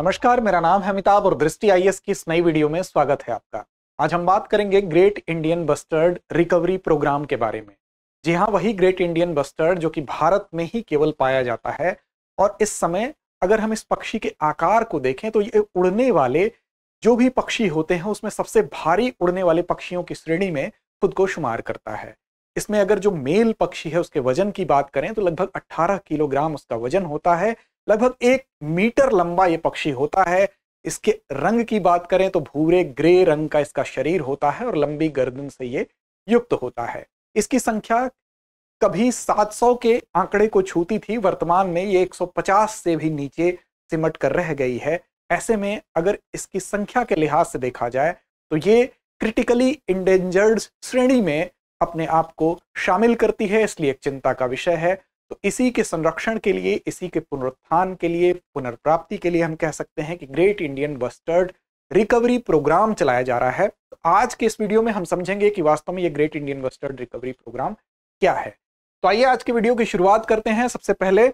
नमस्कार मेरा नाम है अमिताभ और दृष्टि आईएएस की इस नई वीडियो में स्वागत है आपका आज हम बात करेंगे great Indian bustard recovery programme के बारे में जी हाँ वही ग्रेट इंडियन बस्टर्ड जो कि भारत में ही केवल पाया जाता है और इस समय अगर हम इस पक्षी के आकार को देखें तो ये उड़ने वाले जो भी पक्षी होते हैं उसमें सबसे भारी उड़ने वाले पक्षियों की श्रेणी में खुद को शुमार करता है इसमें अगर जो मेल पक्षी है उसके वजन की बात करें तो लगभग 18 किलोग्राम उसका वजन होता है लगभग एक मीटर लंबा ये पक्षी होता है इसके रंग की बात करें तो भूरे ग्रे रंग का इसका शरीर होता है और लंबी गर्दन से ये युक्त होता है इसकी संख्या कभी 700 के आंकड़े को छूती थी वर्तमान में ये 150 से भी नीचे सिमट कर रह गई है ऐसे में अगर इसकी संख्या के लिहाज से देखा जाए तो ये क्रिटिकली इंडेंजर्ड श्रेणी में अपने आप को शामिल करती है इसलिए एक चिंता का विषय है तो इसी के संरक्षण के लिए इसी के पुनरुत्थान के लिए पुनर्प्राप्ति के लिए हम कह सकते हैं कि great Indian bustard recovery programme चलाया जा रहा है तो आज के इस वीडियो में हम समझेंगे कि वास्तव में ये great Indian bustard recovery programme क्या है तो आइए आज के वीडियो की शुरुआत करते हैं सबसे पहले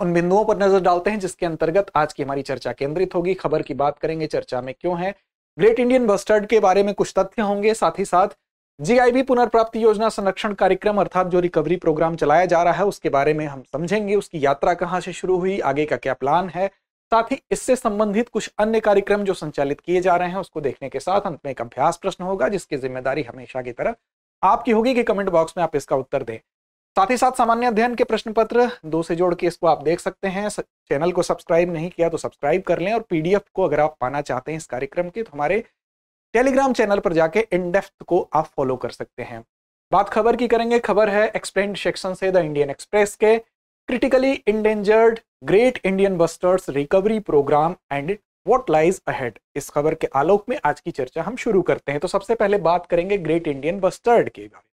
उन बिंदुओं पर नजर डालते हैं जिसके अंतर्गत आज की हमारी चर्चा केंद्रित होगी खबर की बात करेंगे चर्चा में क्यों है ग्रेट इंडियन बस्टर्ड के बारे में कुछ तथ्य होंगे साथ ही साथ जीआईबी पुनर्प्राप्ति योजना संरक्षण कार्यक्रम अर्थात जो रिकवरी प्रोग्राम चलाया जा रहा है उसके बारे में हम समझेंगे उसकी यात्रा कहाँ से शुरू हुई आगे का क्या प्लान है साथ ही इससे संबंधित कुछ अन्य कार्यक्रम जो संचालित किए जा रहे हैं उसको देखने के साथ अंत में एक अभ्यास प्रश्न होगा जिसकी जिम्मेदारी हमेशा की तरह आपकी होगी कि कमेंट बॉक्स में आप इसका उत्तर दें साथ ही साथ सामान्य अध्ययन के प्रश्न पत्र दो से जोड़ के इसको आप देख सकते हैं चैनल को सब्सक्राइब नहीं किया तो सब्सक्राइब कर लें और पीडीएफ को अगर आप पाना चाहते हैं इस कार्यक्रम के तो हमारे टेलीग्राम चैनल पर जाके इनडेप्थ को आप फॉलो कर सकते हैं बात खबर की करेंगे खबर है एक्सप्लेन सेक्शन से द इंडियन एक्सप्रेस के critically endangered great Indian bustards recovery programme and what lies ahead इस खबर के आलोक में आज की चर्चा हम शुरू करते हैं तो सबसे पहले बात करेंगे ग्रेट इंडियन बस्टर्ड के बारे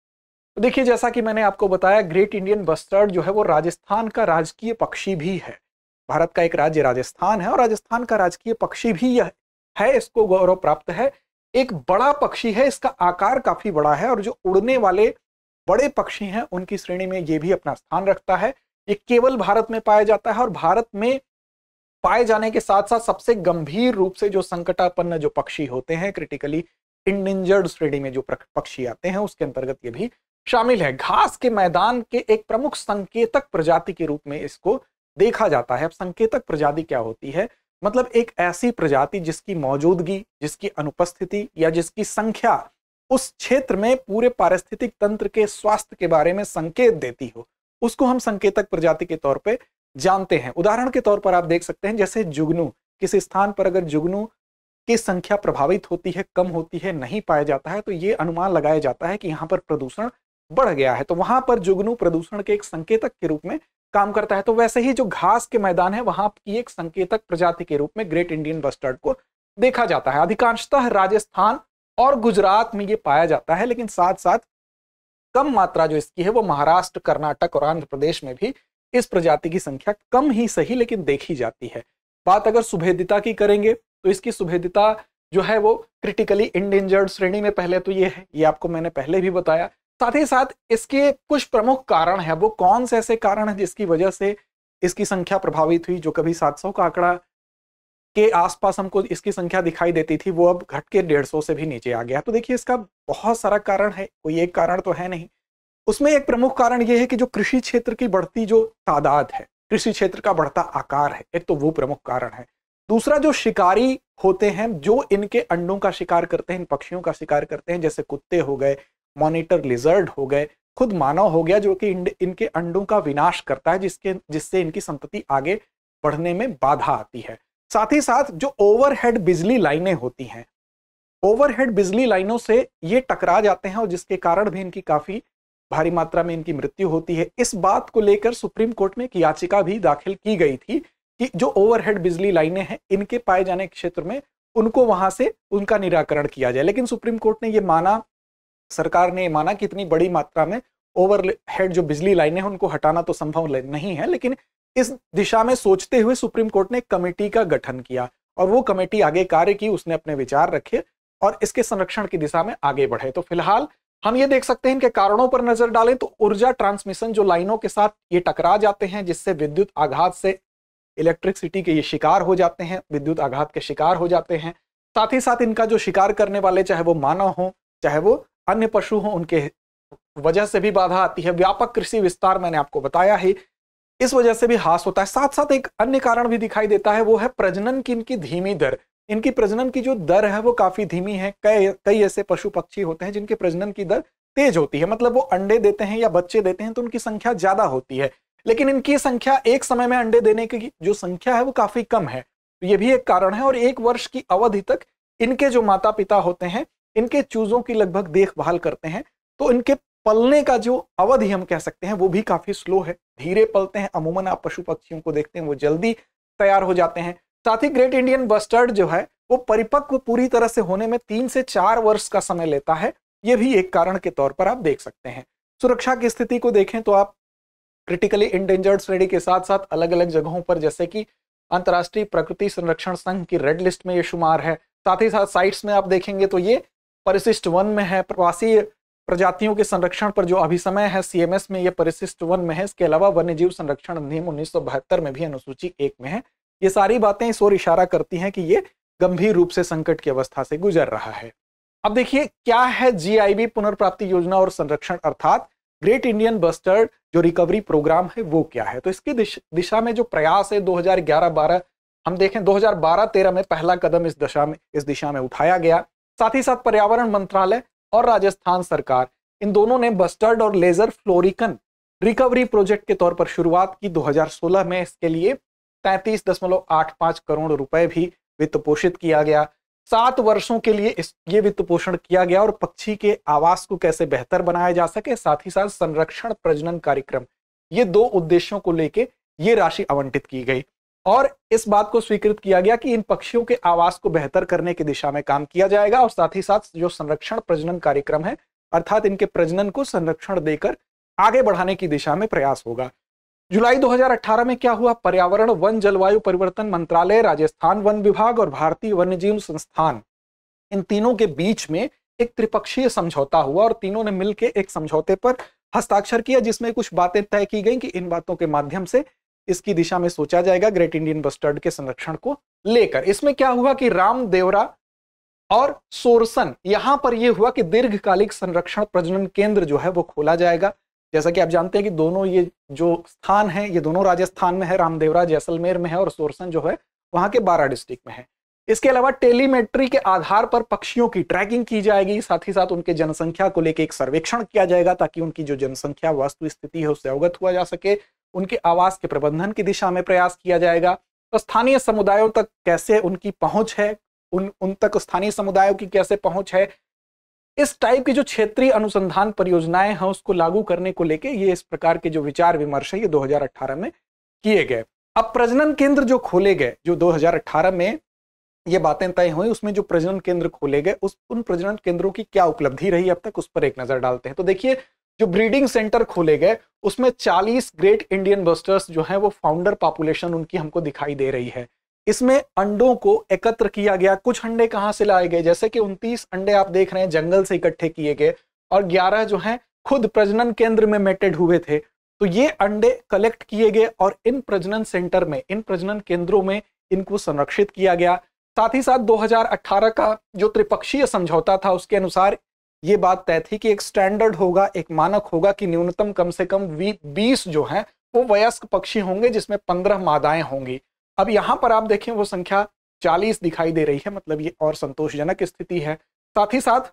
तो देखिए जैसा कि मैंने आपको बताया ग्रेट इंडियन बस्टर्ड जो है वो राजस्थान का राजकीय पक्षी भी है भारत का एक राज्य राजस्थान है और राजस्थान का राजकीय पक्षी भी यह है इसको गौरव प्राप्त है एक बड़ा पक्षी है इसका आकार काफी बड़ा है और जो उड़ने वाले बड़े पक्षी हैं उनकी श्रेणी में ये भी अपना स्थान रखता है ये केवल भारत में पाया जाता है और भारत में पाए जाने के साथ साथ सबसे गंभीर रूप से जो संकटापन्न जो पक्षी होते हैं क्रिटिकली इंडेंजर्ड श्रेणी में जो पक्षी आते हैं उसके अंतर्गत ये भी शामिल है घास के मैदान के एक प्रमुख संकेतक प्रजाति के रूप में इसको देखा जाता है अब संकेतक प्रजाति क्या होती है मतलब एक ऐसी प्रजाति जिसकी मौजूदगी जिसकी अनुपस्थिति या जिसकी संख्या उस क्षेत्र में पूरे पारिस्थितिक तंत्र के स्वास्थ्य के बारे में संकेत देती हो उसको हम संकेतक प्रजाति के तौर पे जानते हैं उदाहरण के तौर पर आप देख सकते हैं जैसे जुगनू किस स्थान पर अगर जुगनू की संख्या प्रभावित होती है कम होती है नहीं पाया जाता है तो ये अनुमान लगाया जाता है कि यहाँ पर प्रदूषण बढ़ गया है तो वहां पर जुगनू प्रदूषण के एक संकेतक के रूप में काम करता है तो वैसे ही जो घास के मैदान है वहां की एक संकेतक प्रजाति के रूप में ग्रेट इंडियन बस्टर्ड को देखा जाता है अधिकांशतः राजस्थान और गुजरात में ये पाया जाता है लेकिन साथ साथ कम मात्रा जो इसकी है वो महाराष्ट्र कर्नाटक और आंध्र प्रदेश में भी इस प्रजाति की संख्या कम ही सही लेकिन देखी जाती है बात अगर सुभेदिता की करेंगे तो इसकी सुभेदिता जो है वो क्रिटिकली इंडेंजर्ड श्रेणी में पहले तो ये है ये आपको मैंने पहले भी बताया साथ ही साथ इसके कुछ प्रमुख कारण है वो कौन से ऐसे कारण है जिसकी वजह से इसकी संख्या प्रभावित हुई जो कभी 700 का आंकड़ा के आसपास हमको इसकी संख्या दिखाई देती थी वो अब घट के सौ से भी नीचे आ गया तो देखिए इसका बहुत सारा कारण है कोई एक कारण तो है नहीं उसमें एक प्रमुख कारण यह है कि जो कृषि क्षेत्र की बढ़ती जो तादाद है कृषि क्षेत्र का बढ़ता आकार है एक तो वो प्रमुख कारण है दूसरा जो शिकारी होते हैं जो इनके अंडों का शिकार करते हैं इन पक्षियों का शिकार करते हैं जैसे कुत्ते हो गए मॉनिटर लिजर्ड हो गए खुद मानव हो गया जो कि इनके अंडों का विनाश करता है जिसके जिससे इनकी संतति आगे बढ़ने में बाधा आती है साथ ही साथ जो ओवरहेड बिजली लाइनें होती हैं ओवरहेड बिजली लाइनों से ये टकरा जाते हैं और जिसके कारण भी इनकी काफ़ी भारी मात्रा में इनकी मृत्यु होती है इस बात को लेकर सुप्रीम कोर्ट में एक याचिका भी दाखिल की गई थी कि जो ओवरहेड बिजली लाइनें हैं इनके पाए जाने के क्षेत्र में उनको वहां से उनका निराकरण किया जाए लेकिन सुप्रीम कोर्ट ने ये माना सरकार ने माना कि इतनी बड़ी मात्रा में ओवरहेड जो बिजली लाइनें हैं उनको हटाना तो संभव नहीं है लेकिन इस दिशा में सोचते हुए सुप्रीम कोर्ट ने कमेटी का गठन किया और वो कमेटी आगे कार्य की उसने अपने विचार रखे और इसके संरक्षण की दिशा में आगे बढ़े तो फिलहाल हम ये देख सकते हैं इनके कारणों पर नजर डालें तो ऊर्जा ट्रांसमिशन जो लाइनों के साथ ये टकरा जाते हैं जिससे विद्युत आघात से इलेक्ट्रिसिटी के ये शिकार हो जाते हैं विद्युत आघात के शिकार हो जाते हैं साथ ही साथ इनका जो शिकार करने वाले चाहे वो मानव हो चाहे वो अन्य पशु हों उनके वजह से भी बाधा आती है व्यापक कृषि विस्तार मैंने आपको बताया है इस वजह से भी हास होता है साथ साथ एक अन्य कारण भी दिखाई देता है वो है प्रजनन की इनकी धीमी दर इनकी प्रजनन की जो दर है वो काफी धीमी है कई कई ऐसे पशु पक्षी होते हैं जिनके प्रजनन की दर तेज होती है मतलब वो अंडे देते हैं या बच्चे देते हैं तो उनकी संख्या ज्यादा होती है लेकिन इनकी संख्या एक समय में अंडे देने की जो संख्या है वो काफी कम है तो ये भी एक कारण है और एक वर्ष की अवधि तक इनके जो माता पिता होते हैं इनके चूजों की लगभग देखभाल करते हैं तो इनके पलने का जो अवधि हम कह सकते हैं वो भी काफी स्लो है धीरे पलते हैं अमूमन आप पशु पक्षियों को देखते हैं वो जल्दी तैयार हो जाते हैं साथ ही ग्रेट इंडियन बस्टर्ड जो है वो परिपक्व पूरी तरह से होने में तीन से चार वर्ष का समय लेता है ये भी एक कारण के तौर पर आप देख सकते हैं सुरक्षा की स्थिति को देखें तो आप क्रिटिकली इंडेंजर्ड श्रेणी के साथ साथ अलग अलग जगहों पर जैसे कि अंतर्राष्ट्रीय प्रकृति संरक्षण संघ की रेड लिस्ट में ये शुमार है साथ ही साथ साइट्स में आप देखेंगे तो ये परिशिष्ट वन में है प्रवासी प्रजातियों के संरक्षण पर जो अभिसमय है सीएमएस में यह परिशिष्ट वन में है इसके अलावा वन्य जीव संरक्षण अधिनियम उन्नीस में भी अनुसूची एक में है ये सारी बातें इस ओर इशारा करती हैं कि ये गंभीर रूप से संकट की अवस्था से गुजर रहा है अब देखिए क्या है जीआईबी पुनर्प्राप्ति योजना और संरक्षण अर्थात ग्रेट इंडियन बस्टर्ड जो रिकवरी प्रोग्राम है वो क्या है तो इसकी दिश, दिशा में जो प्रयास है 2011-12 हम देखें 2012-13 में पहला कदम इस दशा में इस दिशा में उठाया गया साथ ही साथ पर्यावरण मंत्रालय और राजस्थान सरकार इन दोनों ने बस्टर्ड और लेजर फ्लोरिकन रिकवरी प्रोजेक्ट के तौर पर शुरुआत की 2016 में इसके लिए तैंतीस दशमलव आठ पांच करोड़ रुपए भी वित्त पोषित किया गया सात वर्षों के लिए इस ये वित्त पोषण किया गया और पक्षी के आवास को कैसे बेहतर बनाया जा सके साथ ही साथ संरक्षण प्रजनन कार्यक्रम ये दो उद्देश्यों को लेके ये राशि आवंटित की गई और इस बात को स्वीकृत किया गया कि इन पक्षियों के आवास को बेहतर करने की दिशा में काम किया जाएगा और साथ ही साथ जो संरक्षण प्रजनन कार्यक्रम है अर्थात इनके प्रजनन को संरक्षण देकर आगे बढ़ाने की दिशा में प्रयास होगा जुलाई 2018 में क्या हुआ पर्यावरण वन जलवायु परिवर्तन मंत्रालय राजस्थान वन विभाग और भारतीय वन्यजीव संस्थान इन तीनों के बीच में एक त्रिपक्षीय समझौता हुआ और तीनों ने मिलकर एक समझौते पर हस्ताक्षर किया जिसमें कुछ बातें तय की गई कि इन बातों के माध्यम से इसकी दिशा में सोचा जाएगा ग्रेट इंडियन बस्टर्ड के संरक्षण को लेकर इसमें क्या हुआ कि राम देवरा और सोरसन यहां पर यह हुआ कि दीर्घकालिक संरक्षण प्रजनन केंद्र जो है वो खोला जाएगा जैसा कि आप जानते हैं कि दोनों ये जो स्थान है ये दोनों राजस्थान में है रामदेवरा जैसलमेर में है और सोरसन जो है वहां के बारह डिस्ट्रिक्ट में है इसके अलावा टेलीमेट्री के आधार पर पक्षियों की ट्रैकिंग की जाएगी साथ ही साथ उनके जनसंख्या को लेकर एक सर्वेक्षण किया जाएगा ताकि उनकी जो जनसंख्या वास्तु स्थिति है उससे अवगत हुआ जा सके उनके आवास के प्रबंधन की दिशा में प्रयास किया जाएगा तो स्थानीय समुदायों तक कैसे उनकी पहुंच है उन उन तक स्थानीय समुदायों की कैसे पहुंच है इस टाइप की जो क्षेत्रीय अनुसंधान परियोजनाएं हैं उसको लागू करने को लेके ये इस प्रकार के जो विचार विमर्श है ये 2018 में किए गए अब प्रजनन केंद्र जो खोले गए जो 2018 में ये बातें तय हुई उसमें जो प्रजनन केंद्र खोले गए उस उन प्रजनन केंद्रों की क्या उपलब्धि रही अब तक उस पर एक नजर डालते हैं तो देखिए जो ब्रीडिंग सेंटर खोले गए उसमें 40 ग्रेट इंडियन बस्टर्स जो हैं वो फाउंडर पॉपुलेशन उनकी हमको दिखाई दे रही है इसमें अंडों को एकत्र किया गया कुछ अंडे कहाँ से लाए गए जैसे कि उनतीस अंडे आप देख रहे हैं जंगल से इकट्ठे किए गए और ग्यारह जो हैं खुद प्रजनन केंद्र में मेटेड हुए थे तो ये अंडे कलेक्ट किए गए और इन प्रजनन सेंटर में इन प्रजनन केंद्रों में इनको संरक्षित किया गया साथ ही साथ 2018 का जो त्रिपक्षीय समझौता था उसके अनुसार ये बात तय थी कि एक स्टैंडर्ड होगा एक मानक होगा कि न्यूनतम कम से कम बीस जो है वो वयस्क पक्षी होंगे जिसमें पंद्रह मादाएं होंगी अब यहाँ पर आप देखें वो संख्या चालीस दिखाई दे रही है मतलब ये और संतोषजनक स्थिति है साथ ही साथ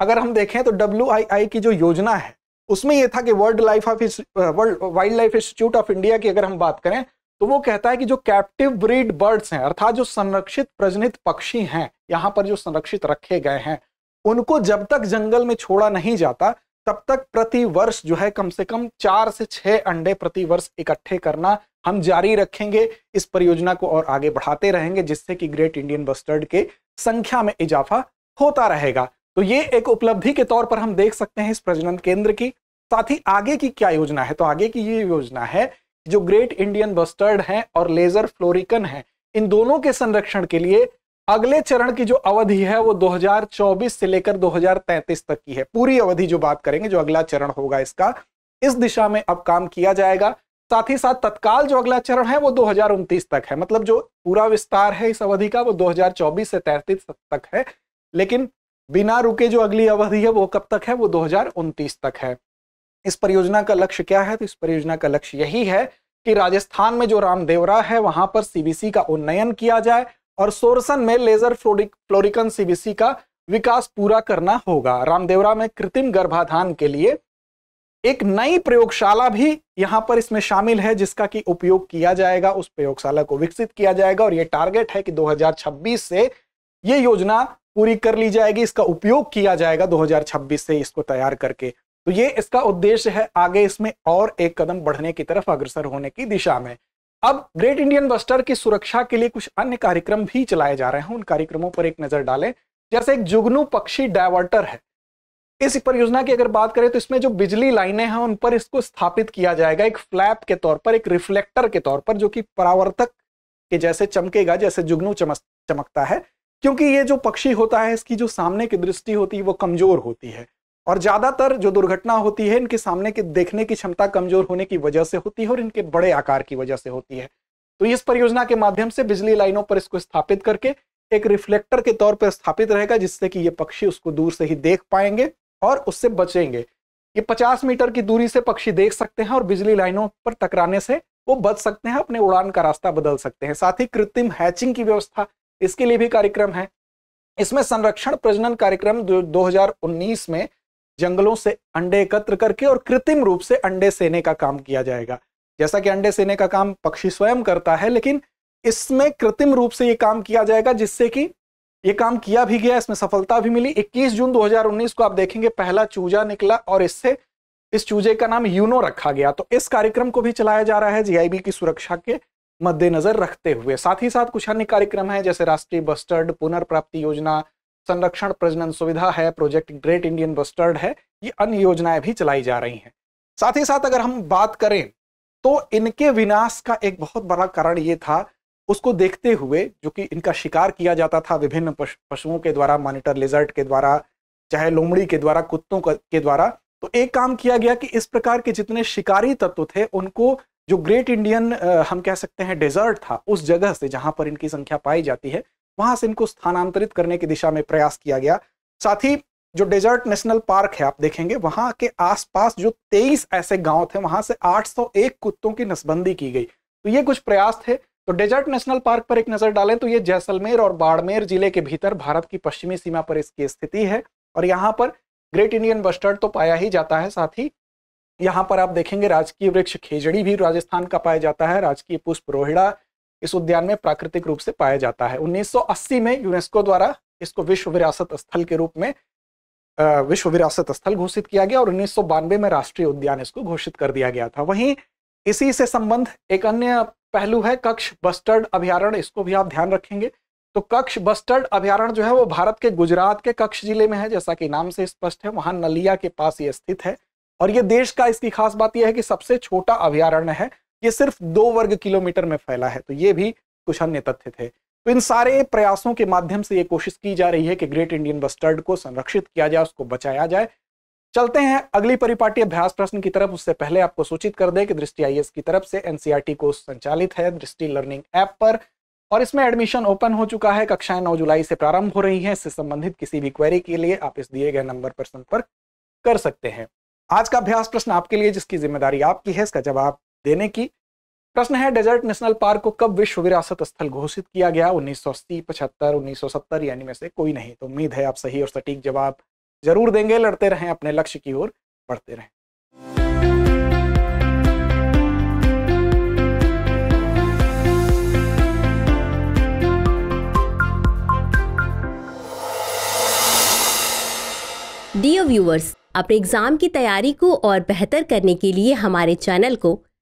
अगर हम देखें तो डब्ल्यू की जो योजना है उसमें यह था कि world life of world wildlife institute of India की अगर हम बात करें तो वो कहता है कि जो कैप्टिव ब्रीड बर्ड्स हैं अर्थात जो संरक्षित प्रजनित पक्षी हैं यहाँ पर जो संरक्षित रखे गए हैं उनको जब तक जंगल में छोड़ा नहीं जाता तब तक प्रति वर्ष जो है कम से कम चार से छह अंडे प्रति वर्ष इकट्ठे करना हम जारी रखेंगे इस परियोजना को और आगे बढ़ाते रहेंगे जिससे कि ग्रेट इंडियन बस्टर्ड के संख्या में इजाफा होता रहेगा तो ये एक उपलब्धि के तौर पर हम देख सकते हैं इस प्रजनन केंद्र की साथ ही आगे की क्या योजना है तो आगे की ये योजना है जो ग्रेट इंडियन बस्टर्ड है और लेजर फ्लोरिकन है इन दोनों के संरक्षण के लिए अगले चरण की जो अवधि है वो 2024 से लेकर 2033 तक की है पूरी अवधि जो बात करेंगे जो अगला चरण होगा इसका इस दिशा में अब काम किया जाएगा साथ ही साथ तत्काल जो अगला चरण है वो दो तक है मतलब जो पूरा विस्तार है इस अवधि का वो 2024 से तैतीस तक है लेकिन बिना रुके जो अगली अवधि है वो कब तक है वो दो तक है इस परियोजना का लक्ष्य क्या है तो इस परियोजना का लक्ष्य यही है कि राजस्थान में जो रामदेवरा है वहां पर सीबीसी का उन्नयन किया जाए और सोरसन में लेजर फ्लोरिकन सीबीसी का विकास पूरा करना होगा रामदेवरा में कृत्रिम गर्भाधान के लिए एक नई प्रयोगशाला भी यहां पर इसमें शामिल है जिसका कि उपयोग किया जाएगा उस प्रयोगशाला को विकसित किया जाएगा और ये टारगेट है कि 2026 से ये योजना पूरी कर ली जाएगी इसका उपयोग किया जाएगा 2026 से इसको तैयार करके तो ये इसका उद्देश्य है आगे इसमें और एक कदम बढ़ने की तरफ अग्रसर होने की दिशा में अब ग्रेट इंडियन बस्टर की सुरक्षा के लिए कुछ अन्य कार्यक्रम भी चलाए जा रहे हैं उन कार्यक्रमों पर एक नजर डालें जैसे एक जुगनू पक्षी डायवर्टर है इस परियोजना की अगर बात करें तो इसमें जो बिजली लाइनें हैं उन पर इसको स्थापित किया जाएगा एक फ्लैप के तौर पर एक रिफ्लेक्टर के तौर पर जो कि परावर्तक के जैसे चमकेगा जैसे जुगनू चमक चमकता है क्योंकि ये जो पक्षी होता है इसकी जो सामने की दृष्टि होती है वो कमजोर होती है और ज्यादातर जो दुर्घटना होती है इनके सामने के देखने की क्षमता कमजोर होने की वजह से होती है और इनके बड़े आकार की वजह से होती है तो इस परियोजना के माध्यम से बिजली लाइनों पर इसको स्थापित करके एक रिफ्लेक्टर के तौर पर स्थापित रहेगा जिससे कि ये पक्षी उसको दूर से ही देख पाएंगे और उससे बचेंगे ये 50 मीटर की दूरी से पक्षी देख सकते हैं और बिजली लाइनों पर टकराने से वो बच सकते हैं अपने उड़ान का रास्ता बदल सकते हैं साथ ही कृत्रिम हैचिंग की व्यवस्था इसके लिए भी कार्यक्रम है इसमें संरक्षण प्रजनन कार्यक्रम दो में जंगलों से अंडे एकत्र करके और कृत्रिम रूप से अंडे सेने का काम किया जाएगा जैसा कि अंडे सेने का काम पक्षी स्वयं करता है लेकिन इसमें कृत्रिम रूप से ये काम किया जाएगा जिससे कि ये काम किया भी गया इसमें सफलता भी मिली 21 जून 2019 को आप देखेंगे पहला चूजा निकला और इससे इस चूजे का नाम यूनो रखा गया तो इस कार्यक्रम को भी चलाया जा रहा है जीआईबी की सुरक्षा के मद्देनजर रखते हुए साथ ही साथ कुछ अन्य कार्यक्रम है जैसे राष्ट्रीय बस्टर्ड पुनर्प्राप्ति योजना संरक्षण प्रजनन सुविधा है प्रोजेक्ट ग्रेट इंडियन बस्टर्ड है ये अन्य योजनाएं भी चलाई जा रही हैं साथ ही साथ अगर हम बात करें तो इनके विनाश का एक बहुत बड़ा कारण ये था उसको देखते हुए जो कि इनका शिकार किया जाता था विभिन्न पशुओं के द्वारा मॉनिटर लिजर्ट के द्वारा चाहे लोमड़ी के द्वारा कुत्तों के द्वारा तो एक काम किया गया कि इस प्रकार के जितने शिकारी तत्व थे उनको जो ग्रेट इंडियन हम कह सकते हैं डेजर्ट था उस जगह से जहां पर इनकी संख्या पाई जाती है वहां से इनको स्थानांतरित करने की दिशा में प्रयास किया गया साथ ही जो डेजर्ट नेशनल पार्क है आप देखेंगे वहां के आसपास जो 23 ऐसे गांव थे वहां से 801 कुत्तों की नसबंदी की गई तो ये कुछ प्रयास थे तो डेजर्ट नेशनल पार्क पर एक नजर डालें तो ये जैसलमेर और बाड़मेर जिले के भीतर भारत की पश्चिमी सीमा पर इसकी स्थिति है और यहाँ पर ग्रेट इंडियन बस्टर्ड तो पाया ही जाता है साथ ही यहाँ पर आप देखेंगे राजकीय वृक्ष खेजड़ी भी राजस्थान का पाया जाता है राजकीय पुष्प रोहिड़ा इस उद्यान में प्राकृतिक रूप से पाया जाता है 1980 में यूनेस्को द्वारा इसको विश्व विरासत स्थल के रूप में विश्व विरासत स्थल घोषित किया गया और उन्नीस में राष्ट्रीय उद्यान इसको घोषित कर दिया गया था वहीं इसी से संबंध एक अन्य पहलू है कक्ष बस्टर्ड अभ्यारण इसको भी आप ध्यान रखेंगे तो कक्ष बस्टर्ड अभ्यारण जो है वो भारत के गुजरात के कक्ष जिले में है जैसा कि नाम से स्पष्ट है वहां नलिया के पास ये स्थित है और ये देश का इसकी खास बात यह है कि सबसे छोटा अभ्यारण्य है ये सिर्फ दो वर्ग किलोमीटर में फैला है तो ये भी कुछ अन्य तथ्य थे तो इन सारे प्रयासों के माध्यम से ये कोशिश की जा रही है कि ग्रेट इंडियन बस्टर्ड को संरक्षित किया जाए उसको बचाया जाए चलते हैं अगली परिपाटी अभ्यास प्रश्न की तरफ उससे पहले आपको सूचित कर दें कि दृष्टि आई की तरफ से एनसीआरटी कोर्स संचालित है दृष्टि लर्निंग ऐप पर और इसमें एडमिशन ओपन हो चुका है कक्षाएं नौ जुलाई से प्रारंभ हो रही है इससे संबंधित किसी भी क्वेरी के लिए आप इस दिए गए नंबर पर संपर्क कर सकते हैं आज का अभ्यास प्रश्न आपके लिए जिसकी जिम्मेदारी आपकी है इसका जवाब देने की प्रश्न है डेजर्ट नेशनल पार्क को कब विश्व विरासत स्थल घोषित किया गया उन्नीस सौ उन्नीस सौ सत्तर यानी में से कोई नहीं तो उम्मीद है आप सही और सटीक जवाब जरूर देंगे लड़ते रहें अपने लक्ष्य की ओर बढ़ते रहें डियर व्यूअर्स अपने एग्जाम की तैयारी को और बेहतर करने के लिए हमारे चैनल को